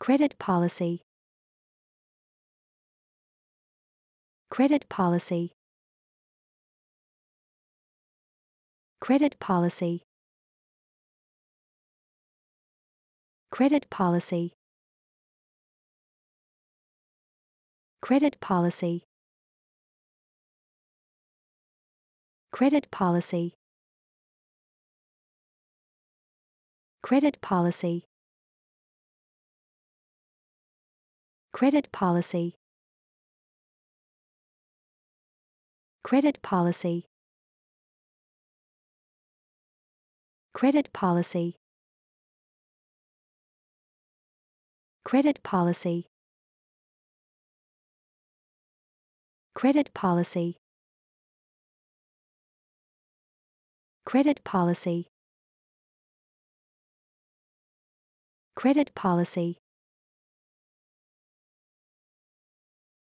Credit policy. Credit policy. Credit policy. Credit policy. Credit policy. Credit policy. Credit policy. Credit policy. Credit policy. Credit policy. Credit policy. Credit policy. Credit policy. Credit policy.